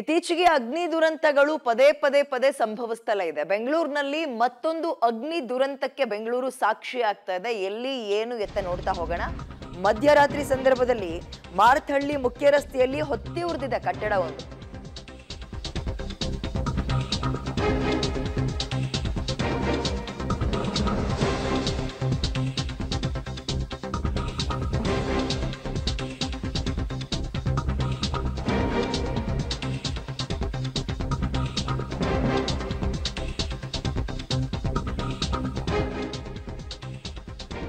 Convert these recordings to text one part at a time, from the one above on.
ಇತ್ತೀಚೆಗೆ ಅಗ್ನಿ ದುರಂತಗಳು ಪದೇ ಪದೇ ಪದೇ ಸಂಭವಿಸ್ತಲೇ ಇದೆ ಬೆಂಗಳೂರಿನಲ್ಲಿ ಮತ್ತೊಂದು ಅಗ್ನಿ ದುರಂತಕ್ಕೆ ಬೆಂಗಳೂರು ಸಾಕ್ಷಿ ಆಗ್ತಾ ಇದೆ ಎಲ್ಲಿ ಏನು ಎತ್ತ ನೋಡ್ತಾ ಹೋಗೋಣ ಮಧ್ಯರಾತ್ರಿ ಸಂದರ್ಭದಲ್ಲಿ ಮಾರ್ತಹಳ್ಳಿ ಮುಖ್ಯ ರಸ್ತೆಯಲ್ಲಿ ಹೊತ್ತಿ ಉರಿದಿದೆ ಕಟ್ಟಡ ಒಂದು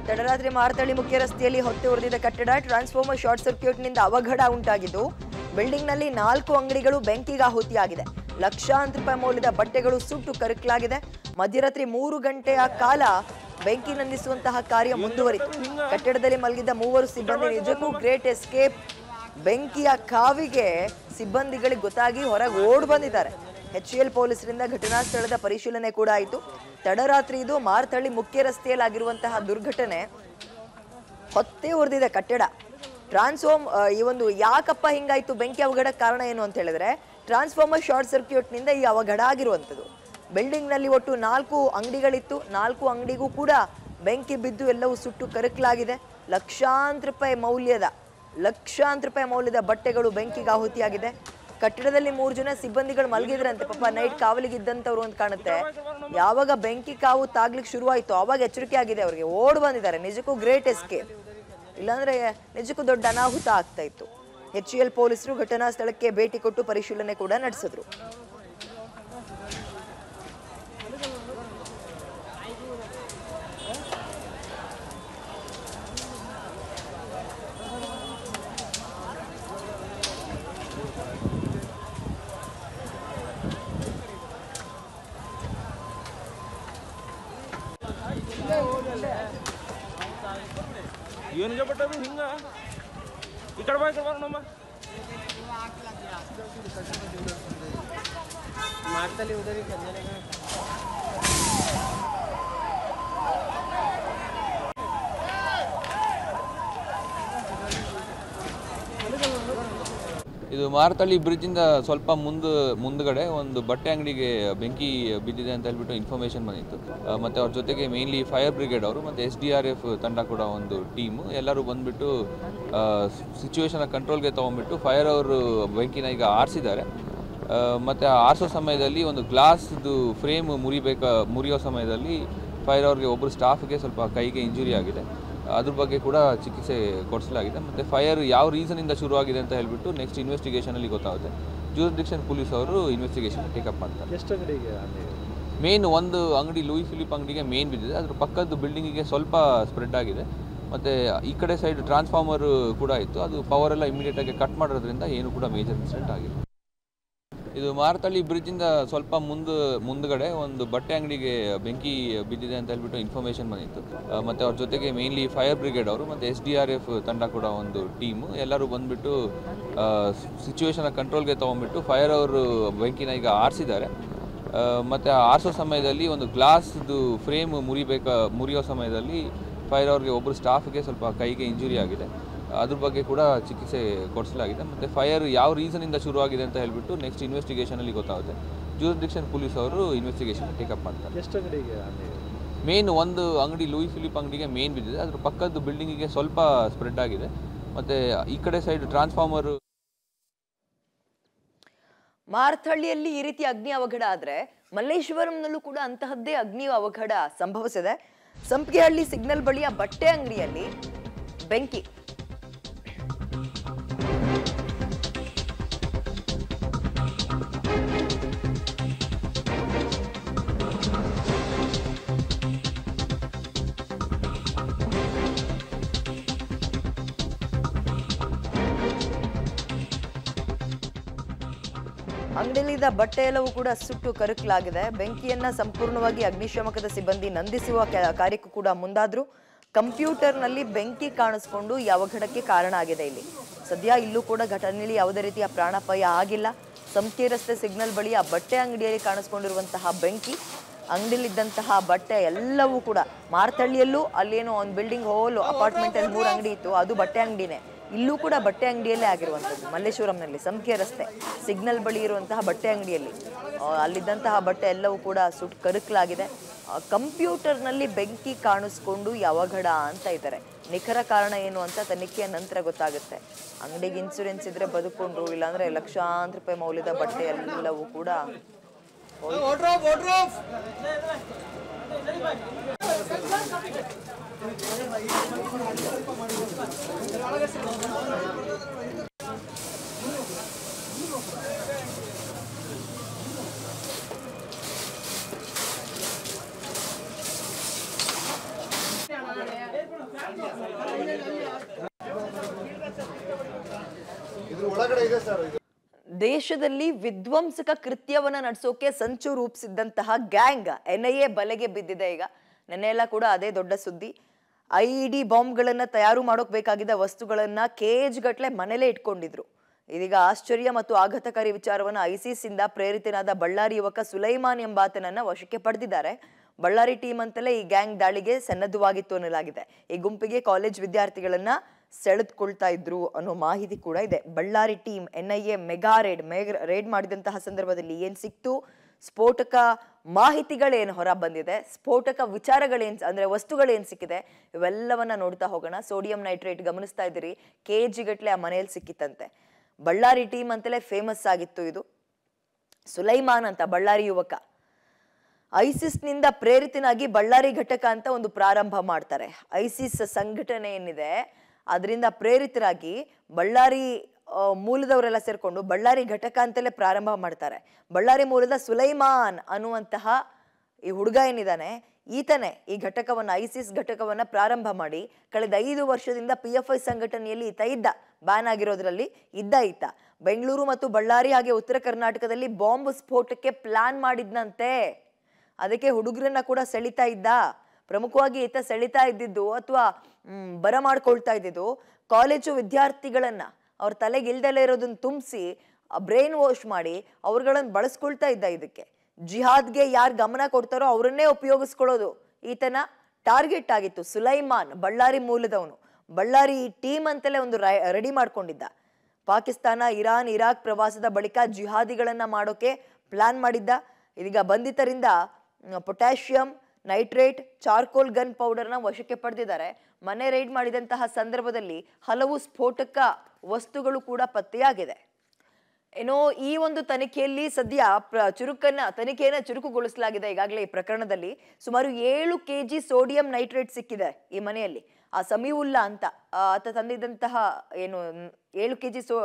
ತಡರಾತ್ರಿ ಮಾರ್ತಳಿ ಮುಖ್ಯ ರಸ್ತೆಯಲ್ಲಿ ಹೊತ್ತಿ ಉರಿದಿದ್ದ ಕಟ್ಟಡ ಟ್ರಾನ್ಸ್ಫಾರ್ಮರ್ ಶಾರ್ಟ್ ಸರ್ಕ್ಯೂಟ್ ನಿಂದ ಅವಘಡ ಉಂಟಾಗಿದ್ದು ನಲ್ಲಿ ನಾಲ್ಕು ಅಂಗಡಿಗಳು ಬೆಂಕಿಗೆ ಆಹುತಿಯಾಗಿದೆ ಲಕ್ಷಾಂತರ ರೂಪಾಯಿ ಮೌಲ್ಯದ ಬಟ್ಟೆಗಳು ಸುಟ್ಟು ಕರಕಲಾಗಿದೆ ಮಧ್ಯರಾತ್ರಿ ಮೂರು ಗಂಟೆಯ ಕಾಲ ಬೆಂಕಿ ನಂದಿಸುವಂತಹ ಕಾರ್ಯ ಮುಂದುವರಿತು ಕಟ್ಟಡದಲ್ಲಿ ಮಲಗಿದ್ದ ಮೂವರು ಸಿಬ್ಬಂದಿ ನಿಜಕ್ಕೂ ಗ್ರೇಟ್ ಎಸ್ಕೇಪ್ ಬೆಂಕಿಯ ಕಾವಿಗೆ ಸಿಬ್ಬಂದಿಗಳಿಗೆ ಗೊತ್ತಾಗಿ ಹೊರಗೆ ಓಡ್ ಬಂದಿದ್ದಾರೆ ಎಚ್ ಎಲ್ ಪೊಲೀಸರಿಂದ ಘಟನಾ ಸ್ಥಳದ ಪರಿಶೀಲನೆ ಕೂಡ ಆಯಿತು ತಡರಾತ್ರಿ ಇದು ಮಾರ್ತಳ್ಳಿ ಮುಖ್ಯ ರಸ್ತೆಯಲ್ಲಾಗಿರುವಂತಹ ದುರ್ಘಟನೆ ಹೊತ್ತೆ ಹೊರದಿದೆ ಕಟ್ಟಡ ಟ್ರಾನ್ಸ್ಫಾರ್ಮ್ ಈ ಒಂದು ಯಾಕಪ್ಪ ಹಿಂಗಾಯ್ತು ಬೆಂಕಿ ಅವಘಡಕ್ಕೆ ಕಾರಣ ಏನು ಅಂತ ಹೇಳಿದ್ರೆ ಟ್ರಾನ್ಸ್ಫಾರ್ಮರ್ ಶಾರ್ಟ್ ಸರ್ಕ್ಯೂಟ್ನಿಂದ ಈ ಅವಘಡ ಆಗಿರುವಂಥದ್ದು ನಲ್ಲಿ ಒಟ್ಟು ನಾಲ್ಕು ಅಂಗಡಿಗಳಿತ್ತು ನಾಲ್ಕು ಅಂಗಡಿಗೂ ಕೂಡ ಬೆಂಕಿ ಬಿದ್ದು ಎಲ್ಲವೂ ಸುಟ್ಟು ಕರಕಲಾಗಿದೆ ಲಕ್ಷಾಂತರ ರೂಪಾಯಿ ಮೌಲ್ಯದ ಲಕ್ಷಾಂತರ ರೂಪಾಯಿ ಮೌಲ್ಯದ ಬಟ್ಟೆಗಳು ಬೆಂಕಿಗೆ ಆಹುತಿಯಾಗಿದೆ ಕಟ್ಟಡದಲ್ಲಿ ಮೂರು ಜನ ಸಿಬ್ಬಂದಿಗಳು ಮಲಗಿದ್ರಂತೆ ಪಾಪ ನೈಟ್ ಕಾವಲಿಗೆ ಇದ್ದಂಥವ್ರು ಅಂತ ಕಾಣುತ್ತೆ ಯಾವಾಗ ಬೆಂಕಿ ಕಾವು ತಾಗ್ಲಿಕ್ಕೆ ಶುರುವಾಯಿತು ಅವಾಗ ಎಚ್ಚರಿಕೆ ಆಗಿದೆ ಅವರಿಗೆ ಓಡ್ ಬಂದಿದ್ದಾರೆ ನಿಜಕ್ಕೂ ಗ್ರೇಟ್ ಎಸ್ಕೇಪ್ ಇಲ್ಲಾಂದ್ರೆ ನಿಜಕ್ಕೂ ದೊಡ್ಡ ಅನಾಹುತ ಆಗ್ತಾ ಇತ್ತು ಎಚ್ ಎಲ್ ಪೊಲೀಸರು ಘಟನಾ ಸ್ಥಳಕ್ಕೆ ಭೇಟಿ ಕೊಟ್ಟು ಪರಿಶೀಲನೆ ಕೂಡ ನಡೆಸಿದ್ರು करवा करवा नोमा मार्टल तो उधर ही कर जाने का ಇದು ಮಾರತಳ್ಳಿ ಇಂದ ಸ್ವಲ್ಪ ಮುಂದೆ ಮುಂದ್ಗಡೆ ಒಂದು ಬಟ್ಟೆ ಅಂಗಡಿಗೆ ಬೆಂಕಿ ಬಿದ್ದಿದೆ ಅಂತ ಹೇಳ್ಬಿಟ್ಟು ಇನ್ಫಾರ್ಮೇಷನ್ ಬಂದಿತ್ತು ಮತ್ತೆ ಅವ್ರ ಜೊತೆಗೆ ಮೇನ್ಲಿ ಫೈರ್ ಬ್ರಿಗೇಡ್ ಅವರು ಮತ್ತು ಎಸ್ ಡಿ ಆರ್ ಎಫ್ ತಂಡ ಕೂಡ ಒಂದು ಟೀಮು ಎಲ್ಲರೂ ಬಂದುಬಿಟ್ಟು ಸಿಚುವೇಶನ್ ಕಂಟ್ರೋಲ್ಗೆ ತೊಗೊಂಡ್ಬಿಟ್ಟು ಫೈರ್ ಅವರು ಬೆಂಕಿನ ಈಗ ಆರಿಸಿದ್ದಾರೆ ಮತ್ತೆ ಆರಿಸೋ ಸಮಯದಲ್ಲಿ ಒಂದು ಗ್ಲಾಸ್ದು ಫ್ರೇಮ್ ಮುರಿಬೇಕ ಮುರಿಯೋ ಸಮಯದಲ್ಲಿ ಫೈರ್ ಅವ್ರಿಗೆ ಒಬ್ಬರು ಸ್ಟಾಫ್ಗೆ ಸ್ವಲ್ಪ ಕೈಗೆ ಇಂಜುರಿ ಆಗಿದೆ ಅದ್ರ ಬಗ್ಗೆ ಕೂಡ ಚಿಕಿತ್ಸೆ ಕೊಡಿಸಲಾಗಿದೆ ಮತ್ತು ಫೈರ್ ಯಾವ ರೀಸನಿಂದ ಶುರುವಾಗಿದೆ ಅಂತ ಹೇಳಿಬಿಟ್ಟು ನೆಕ್ಸ್ಟ್ ಇನ್ವೆಸ್ಟಿಗೇಷನಲ್ಲಿ ಗೊತ್ತಾಗುತ್ತೆ ಜೂರಿಡಿಕ್ಷನ್ ಪೊಲೀಸ್ ಅವರು ಇನ್ವೆಸ್ಟಿಗೇಷನ್ ಟೇಕಪ್ ಮಾಡ್ತಾರೆ ಮೇನ್ ಒಂದು ಅಂಗಡಿ ಲೂಯಿ ಫಿಲಿಪ್ ಅಂಗಡಿಗೆ ಮೇನ್ ಬಿದ್ದಿದೆ ಅದ್ರ ಪಕ್ಕದ ಬಿಲ್ಡಿಂಗಿಗೆ ಸ್ವಲ್ಪ ಸ್ಪ್ರೆಡ್ ಆಗಿದೆ ಮತ್ತು ಈ ಕಡೆ ಸೈಡ್ ಟ್ರಾನ್ಸ್ಫಾರ್ಮರ್ ಕೂಡ ಇತ್ತು ಅದು ಪವರ್ ಎಲ್ಲ ಇಮಿಡಿಯೇಟಾಗಿ ಕಟ್ ಮಾಡೋದ್ರಿಂದ ಏನು ಕೂಡ ಮೇಜರ್ ಇನ್ಸಿಡೆಂಟ್ ಆಗಿಲ್ಲ ಇದು ಮಾರತಳ್ಳಿ ಬ್ರಿಡ್ಜಿಂದ ಸ್ವಲ್ಪ ಮುಂದೆ ಮುಂದ್ಗಡೆ ಒಂದು ಬಟ್ಟೆ ಅಂಗಡಿಗೆ ಬೆಂಕಿ ಬಿದ್ದಿದೆ ಅಂತ ಹೇಳ್ಬಿಟ್ಟು ಇನ್ಫಾರ್ಮೇಶನ್ ಬಂದಿತ್ತು ಮತ್ತು ಅವ್ರ ಜೊತೆಗೆ ಮೇನ್ಲಿ ಫೈರ್ ಬ್ರಿಗೇಡ್ ಅವರು ಮತ್ತು ಎಸ್ ಡಿ ಆರ್ ಎಫ್ ತಂಡ ಕೂಡ ಒಂದು ಟೀಮು ಎಲ್ಲರೂ ಬಂದುಬಿಟ್ಟು ಸಿಚುವೇಶನ್ ಕಂಟ್ರೋಲ್ಗೆ ತೊಗೊಂಡ್ಬಿಟ್ಟು ಫೈರ್ ಅವರು ಬೆಂಕಿನ ಈಗ ಆರಿಸಿದ್ದಾರೆ ಮತ್ತು ಆರಿಸೋ ಸಮಯದಲ್ಲಿ ಒಂದು ಗ್ಲಾಸ್ದು ಫ್ರೇಮ್ ಮುರಿಬೇಕಾ ಮುರಿಯೋ ಸಮಯದಲ್ಲಿ ಫೈರ್ ಅವ್ರಿಗೆ ಒಬ್ಬರು ಸ್ಟಾಫ್ಗೆ ಸ್ವಲ್ಪ ಕೈಗೆ ಇಂಜುರಿ ಆಗಿದೆ ಅದ್ರ ಬಗ್ಗೆ ಕೂಡ ಚಿಕಿತ್ಸೆ ಕೊಡಿಸಲಾಗಿದೆ ಮತ್ತು ಫೈರ್ ಯಾವ ರೀಸನಿಂದ ಶುರುವಾಗಿದೆ ಅಂತ ಹೇಳಿಬಿಟ್ಟು ನೆಕ್ಸ್ಟ್ ಇನ್ವೆಸ್ಟಿಗೇಷನಲ್ಲಿ ಗೊತ್ತಾಗುತ್ತೆ ಜ್ಯೂರಿಡಿಕ್ಷನ್ ಪೊಲೀಸ್ ಅವರು ಇನ್ವೆಸ್ಟಿಗೇಷನ್ ಟೇಕಪ್ ಮಾಡ್ತಾರೆ ಎಷ್ಟು ಅಂಗಡಿಗೆ ಮೇನ್ ಒಂದು ಅಂಗಡಿ ಲೂಯಿ ಫಿಲಿಪ್ ಅಂಗಡಿಗೆ ಮೇನ್ ಬಿದ್ದಿದೆ ಅದ್ರ ಪಕ್ಕದ ಬಿಲ್ಡಿಂಗಿಗೆ ಸ್ವಲ್ಪ ಸ್ಪ್ರೆಡ್ ಆಗಿದೆ ಮತ್ತು ಈ ಕಡೆ ಸೈಡ್ ಟ್ರಾನ್ಸ್ಫಾರ್ಮರ್ ಮಾರ್ಥಳ್ಳಿಯಲ್ಲಿ ಈ ರೀತಿ ಅಗ್ನಿ ಅವಘಡ ಆದರೆ ಮಲ್ಲೇಶ್ವರಂನಲ್ಲೂ ಕೂಡ ಅಂತಹದ್ದೇ ಅಗ್ನಿ ಅವಘಡ ಸಂಭವಿಸಿದೆ ಸಂಪಿಗೆಹಳ್ಳಿ ಸಿಗ್ನಲ್ ಬಳಿಯ ಬಟ್ಟೆ ಅಂಗಡಿಯಲ್ಲಿ ಬೆಂಕಿ ಅಂಗಡಿಲಿದ್ದ ಬಟ್ಟೆ ಎಲ್ಲವೂ ಕೂಡ ಸುಟ್ಟು ಕರುಕಲಾಗಿದೆ ಬೆಂಕಿಯನ್ನ ಸಂಪೂರ್ಣವಾಗಿ ಅಗ್ನಿಶಾಮಕದ ಸಿಬ್ಬಂದಿ ನಂದಿಸುವ ಕಾರ್ಯಕ್ಕೂ ಕೂಡ ಮುಂದಾದ್ರು ಕಂಪ್ಯೂಟರ್ನಲ್ಲಿ ಬೆಂಕಿ ಕಾಣಿಸ್ಕೊಂಡು ಯಾವ ಕಾರಣ ಆಗಿದೆ ಇಲ್ಲಿ ಸದ್ಯ ಇಲ್ಲೂ ಕೂಡ ಘಟನೆಯಲ್ಲಿ ಯಾವುದೇ ರೀತಿಯ ಪ್ರಾಣಾಪಾಯ ಆಗಿಲ್ಲ ಸಂಕೆ ರಸ್ತೆ ಸಿಗ್ನಲ್ ಬಳಿ ಆ ಬಟ್ಟೆ ಅಂಗಡಿಯಲ್ಲಿ ಕಾಣಿಸ್ಕೊಂಡಿರುವಂತಹ ಬೆಂಕಿ ಅಂಗಡಿಲಿದ್ದಂತಹ ಬಟ್ಟೆ ಎಲ್ಲವೂ ಕೂಡ ಮಾರ್ತಳ್ಳಿಯಲ್ಲೂ ಅಲ್ಲೇನೋ ಒಂದು ಬಿಲ್ಡಿಂಗ್ ಹೋಲು ಅಪಾರ್ಟ್ಮೆಂಟ್ ಅಲ್ಲಿ ಮೂರು ಅಂಗಡಿ ಇತ್ತು ಅದು ಬಟ್ಟೆ ಅಂಗಡಿನೇ ಇಲ್ಲೂ ಕೂಡ ಬಟ್ಟೆ ಅಂಗಡಿಯಲ್ಲೇ ಆಗಿರುವಂಥದ್ದು ಮಲ್ಲೇಶ್ವರಂನಲ್ಲಿ ಸಂಖ್ಯೆ ರಸ್ತೆ ಸಿಗ್ನಲ್ ಬಳಿ ಇರುವಂತಹ ಬಟ್ಟೆ ಅಂಗಡಿಯಲ್ಲಿ ಅಲ್ಲಿದ್ದಂತಹ ಬಟ್ಟೆ ಎಲ್ಲವೂ ಕೂಡ ಸುಟ್ಟು ಕರುಕಲಾಗಿದೆ ಕಂಪ್ಯೂಟರ್ನಲ್ಲಿ ಬೆಂಕಿ ಕಾಣಿಸ್ಕೊಂಡು ಯಾವಘಡ ಅಂತ ಇದ್ದಾರೆ ನಿಖರ ಕಾರಣ ಏನು ಅಂತ ತನಿಖೆಯ ನಂತರ ಗೊತ್ತಾಗುತ್ತೆ ಅಂಗಡಿಗೆ ಇನ್ಸೂರೆನ್ಸ್ ಇದ್ರೆ ಬದುಕೊಂಡ್ರು ಇಲ್ಲಾಂದ್ರೆ ಲಕ್ಷಾಂತರ ರೂಪಾಯಿ ಮೌಲ್ಯದ ಬಟ್ಟೆ ಎಲ್ಲವೂ ಕೂಡ ದೇಶದಲ್ಲಿ ವಿಧ್ವಂಸಕ ಕೃತ್ಯವನ್ನ ನಡೆಸೋಕೆ ಸಂಚು ರೂಪಿಸಿದ್ದಂತಹ ಗ್ಯಾಂಗ್ ಎನ್ಐಎ ಬಲೆಗೆ ಬಿದ್ದಿದೆ ಈಗ ನೆನ್ನೆಲ್ಲ ಕೂಡ ಅದೇ ದೊಡ್ಡ ಸುದ್ದಿ ಐ ಇ ಡಿ ಬಾಂಬ್ಗಳನ್ನು ತಯಾರು ಮಾಡೋಕೆ ಬೇಕಾಗಿದ್ದ ವಸ್ತುಗಳನ್ನು ಕೇಜ್ ಮನೆಯಲ್ಲೇ ಮನೇಲೇ ಇಟ್ಕೊಂಡಿದ್ರು ಇದೀಗ ಆಶ್ಚರ್ಯ ಮತ್ತು ಆಘಾತಕಾರಿ ವಿಚಾರವನ್ನು ಇಂದ ಪ್ರೇರಿತನಾದ ಬಳ್ಳಾರಿ ಯುವಕ ಸುಲೈಮಾನ್ ಎಂಬಾತನನ್ನ ವಶಕ್ಕೆ ಪಡೆದಿದ್ದಾರೆ ಬಳ್ಳಾರಿ ಟೀಮ್ ಅಂತಲೇ ಈ ಗ್ಯಾಂಗ್ ದಾಳಿಗೆ ಸನ್ನದ್ಧವಾಗಿತ್ತು ಅನ್ನಲಾಗಿದೆ ಈ ಗುಂಪಿಗೆ ಕಾಲೇಜ್ ವಿದ್ಯಾರ್ಥಿಗಳನ್ನ ಸೆಳೆದುಕೊಳ್ತಾ ಇದ್ರು ಅನ್ನೋ ಮಾಹಿತಿ ಕೂಡ ಇದೆ Ballari team N I A mega raid mega raid ಮಾಡಿದಂತಹ ಸಂದರ್ಭದಲ್ಲಿ ಏನ್ ಸಿಕ್ತು ಸ್ಫೋಟಕ ಮಾಹಿತಿಗಳೇನು ಹೊರ ಬಂದಿದೆ ಸ್ಫೋಟಕ ವಿಚಾರಗಳೇನು ಅಂದರೆ ವಸ್ತುಗಳೇನು ಸಿಕ್ಕಿದೆ ಇವೆಲ್ಲವನ್ನ ನೋಡ್ತಾ ಹೋಗೋಣ ಸೋಡಿಯಂ ನೈಟ್ರೇಟ್ ಗಮನಿಸ್ತಾ ಇದ್ದೀರಿ ಕೆ ಜಿಗಟ್ಲೆ ಆ ಮನೆಯಲ್ಲಿ ಸಿಕ್ಕಿತ್ತಂತೆ ಬಳ್ಳಾರಿ ಟೀಮ್ ಅಂತಲೇ ಫೇಮಸ್ ಆಗಿತ್ತು ಇದು ಸುಲೈಮಾನ್ ಅಂತ ಬಳ್ಳಾರಿ ಯುವಕ ಐಸಿಸ್ನಿಂದ ಪ್ರೇರಿತನಾಗಿ ಬಳ್ಳಾರಿ ಘಟಕ ಅಂತ ಒಂದು ಪ್ರಾರಂಭ ಮಾಡ್ತಾರೆ ಐಸಿಸ್ ಸಂಘಟನೆ ಏನಿದೆ ಅದರಿಂದ ಪ್ರೇರಿತರಾಗಿ ಬಳ್ಳಾರಿ ಮೂಲದವರೆಲ್ಲ ಸೇರಿಕೊಂಡು ಬಳ್ಳಾರಿ ಘಟಕ ಅಂತಲೇ ಪ್ರಾರಂಭ ಮಾಡ್ತಾರೆ ಬಳ್ಳಾರಿ ಮೂಲದ ಸುಲೈಮಾನ್ ಅನ್ನುವಂತಹ ಈ ಹುಡುಗ ಏನಿದ್ದಾನೆ ಈತನೇ ಈ ಘಟಕವನ್ನ ಐಸಿಸ್ ಘಟಕವನ್ನ ಪ್ರಾರಂಭ ಮಾಡಿ ಕಳೆದ ಐದು ವರ್ಷದಿಂದ ಪಿ ಎಫ್ ಐ ಸಂಘಟನೆಯಲ್ಲಿ ಈತ ಇದ್ದ ಬ್ಯಾನ್ ಆಗಿರೋದ್ರಲ್ಲಿ ಇದ್ದ ಈತ ಬೆಂಗಳೂರು ಮತ್ತು ಬಳ್ಳಾರಿ ಹಾಗೆ ಉತ್ತರ ಕರ್ನಾಟಕದಲ್ಲಿ ಬಾಂಬ್ ಸ್ಫೋಟಕ್ಕೆ ಪ್ಲಾನ್ ಮಾಡಿದ್ನಂತೆ ಅದಕ್ಕೆ ಹುಡುಗರನ್ನ ಕೂಡ ಸೆಳಿತಾ ಇದ್ದ ಪ್ರಮುಖವಾಗಿ ಈತ ಸೆಳಿತಾ ಇದ್ದಿದ್ದು ಅಥವಾ ಬರಮಾಡ್ಕೊಳ್ತಾ ಇದ್ದಿದ್ದು ಕಾಲೇಜು ವಿದ್ಯಾರ್ಥಿಗಳನ್ನ ಅವ್ರ ತಲೆಗೆ ಇಲ್ದಲೇ ಇರೋದನ್ನ ತುಂಬಿಸಿ ಬ್ರೈನ್ ವಾಶ್ ಮಾಡಿ ಅವ್ರುಗಳನ್ನು ಬಳಸ್ಕೊಳ್ತಾ ಇದ್ದ ಇದಕ್ಕೆ ಜಿಹಾದ್ಗೆ ಯಾರು ಗಮನ ಕೊಡ್ತಾರೋ ಅವರನ್ನೇ ಉಪಯೋಗಿಸ್ಕೊಳ್ಳೋದು ಈತನ ಟಾರ್ಗೆಟ್ ಆಗಿತ್ತು ಸುಲೈಮಾನ್ ಬಳ್ಳಾರಿ ಮೂಲದವನು ಬಳ್ಳಾರಿ ಟೀಮ್ ಅಂತಲೇ ಒಂದು ರೆಡಿ ಮಾಡ್ಕೊಂಡಿದ್ದ ಪಾಕಿಸ್ತಾನ ಇರಾನ್ ಇರಾಕ್ ಪ್ರವಾಸದ ಬಳಿಕ ಜಿಹಾದಿಗಳನ್ನ ಮಾಡೋಕೆ ಪ್ಲಾನ್ ಮಾಡಿದ್ದ ಇದೀಗ ಬಂಧಿತರಿಂದ ಪೊಟ್ಯಾಷಿಯಂ ನೈಟ್ರೇಟ್ ಚಾರ್ಕೋಲ್ ಗನ್ ಪೌಡರ್ನ ವಶಕ್ಕೆ ಪಡೆದಿದ್ದಾರೆ ಮನೆ ರೈಡ್ ಮಾಡಿದಂತಹ ಸಂದರ್ಭದಲ್ಲಿ ಹಲವು ಸ್ಫೋಟಕ ವಸ್ತುಗಳು ಕೂಡ ಪತ್ತೆಯಾಗಿದೆ ಏನೋ ಈ ಒಂದು ತನಿಖೆಯಲ್ಲಿ ಸದ್ಯ ಚುರುಕನ್ನ ತನಿಖೆಯನ್ನ ಚುರುಕುಗೊಳಿಸಲಾಗಿದೆ ಈಗಾಗಲೇ ಈ ಪ್ರಕರಣದಲ್ಲಿ ಸುಮಾರು ಏಳು ಕೆಜಿ ಸೋಡಿಯಂ ನೈಟ್ರೇಟ್ ಸಿಕ್ಕಿದೆ ಈ ಮನೆಯಲ್ಲಿ ಆ ಸಮೀವುಲ್ಲಾ ಅಂತ ಆತ ತಂದಿದ್ದಂತಹ ಏನು ಏಳು ಕೆ ಜಿ ಸೋ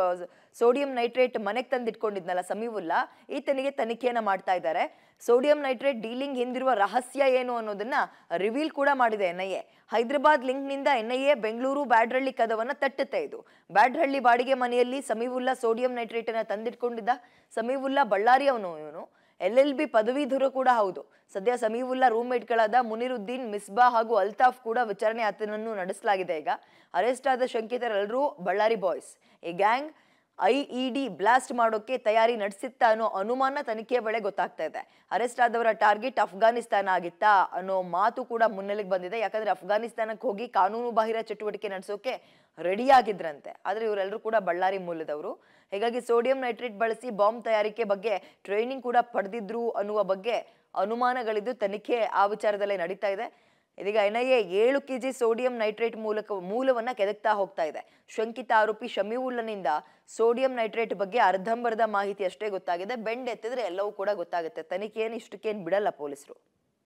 ಸೋಡಿಯಂ ನೈಟ್ರೇಟ್ ಮನೆಗೆ ತಂದಿಟ್ಕೊಂಡಿದ್ನಲ್ಲ ಸಮೀವುಲ್ಲಾ ಈತನಿಗೆ ತನಿಖೆಯನ್ನು ಮಾಡ್ತಾ ಇದ್ದಾರೆ ಸೋಡಿಯಂ ನೈಟ್ರೇಟ್ ಡೀಲಿಂಗ್ ಹಿಂದಿರುವ ರಹಸ್ಯ ಏನು ಅನ್ನೋದನ್ನ ರಿವೀಲ್ ಕೂಡ ಮಾಡಿದೆ ಎನ್ ಐ ಎ ಹೈದರಾಬಾದ್ ಲಿಂಕ್ನಿಂದ N I A Bengaluru Byadarahalli ಕದವನ್ನು ತಟ್ಟುತ್ತೆ ಇದು ಬ್ಯಾಡ್ರಳ್ಳಿ ಬಾಡಿಗೆ ಮನೆಯಲ್ಲಿ ಸಮೀವುಲ್ಲಾ ಸೋಡಿಯಂ ನೈಟ್ರೇಟನ್ನು ತಂದಿಟ್ಕೊಂಡಿದ್ದ ಸಮೀವುಲ್ಲಾ ಬಳ್ಳಾರಿ ಅವನು ಇವನು ಎಲ್ ಎಲ್ ಬಿ ಪದವೀಧುರ ಕೂಡ ಹೌದು ಸದ್ಯ ಸಮೀವುಲ್ಲಾ ರೂಮ್ಮೇಟ್ಗಳಾದ ಮುನಿರುದ್ದೀನ್ ಮಿಸ್ಬಾ ಹಾಗೂ ಅಲ್ತಾಫ್ ಕೂಡ ವಿಚಾರಣೆ ಆತನನ್ನು ನಡೆಸಲಾಗಿದೆ ಈಗ ಅರೆಸ್ಟ್ ಆದ ಶಂಕಿತರೆಲ್ಲರೂ ಬಳ್ಳಾರಿ ಬಾಯ್ಸ್ ಈ gang I E D blast ಮಾಡೋಕೆ ತಯಾರಿ ನಡೆಸಿತ್ತಾ ಅನ್ನೋ ಅನುಮಾನ ತನಿಖೆ ವೇಳೆ ಗೊತ್ತಾಗ್ತಾ ಇದೆ ಅರೆಸ್ಟ್ ಆದವರ ಟಾರ್ಗೆಟ್ ಅಫ್ಘಾನಿಸ್ತಾನ ಆಗಿತ್ತಾ ಅನ್ನೋ ಮಾತು ಕೂಡ ಮುನ್ನೆಲೆಗೆ ಬಂದಿದೆ ಯಾಕಂದ್ರೆ ಅಫ್ಘಾನಿಸ್ತಾನಕ್ಕೆ ಹೋಗಿ ಕಾನೂನು ಬಾಹಿರ ಚಟುವಟಿಕೆ ನಡೆಸೋಕೆ ರೆಡಿಯಾಗಿದ್ರಂತೆ ಆದರೆ ಇವರೆಲ್ಲರೂ ಕೂಡ ಬಳ್ಳಾರಿ ಮೂಲದವರು ಹೀಗಾಗಿ ಸೋಡಿಯಂ ನೈಟ್ರೇಟ್ ಬಳಸಿ ಬಾಂಬ್ ತಯಾರಿಕೆ ಬಗ್ಗೆ ಟ್ರೈನಿಂಗ್ ಕೂಡ ಪಡೆದಿದ್ರು ಅನ್ನುವ ಬಗ್ಗೆ ಅನುಮಾನಗಳಿದ್ದು ತನಿಖೆ ಆ ವಿಚಾರದಲ್ಲೇ ನಡೀತಾ ಇದೆ ಇದೀಗ ಎನ್ಐಎ ಏಳು ಕೆಜಿ ಸೋಡಿಯಂ ನೈಟ್ರೇಟ್ ಮೂಲಕ ಮೂಲವನ್ನ ಕೆದಕ್ತಾ ಹೋಗ್ತಾ ಇದೆ ಶಂಕಿತ ಆರೋಪಿ ಶಮೀವುಲ್ಲನಿಂದ ಸೋಡಿಯಂ ನೈಟ್ರೇಟ್ ಬಗ್ಗೆ ಅರ್ಧಂಬರ್ಧ ಮಾಹಿತಿ ಅಷ್ಟೇ ಗೊತ್ತಾಗಿದೆ ಬೆಂಡ್ ಎತ್ತಿದ್ರೆ ಎಲ್ಲವೂ ಕೂಡ ಗೊತ್ತಾಗುತ್ತೆ ತನಿಖೆಯನ್ನು ಇಷ್ಟಕ್ಕೇನು ಬಿಡಲ್ಲ ಪೊಲೀಸರು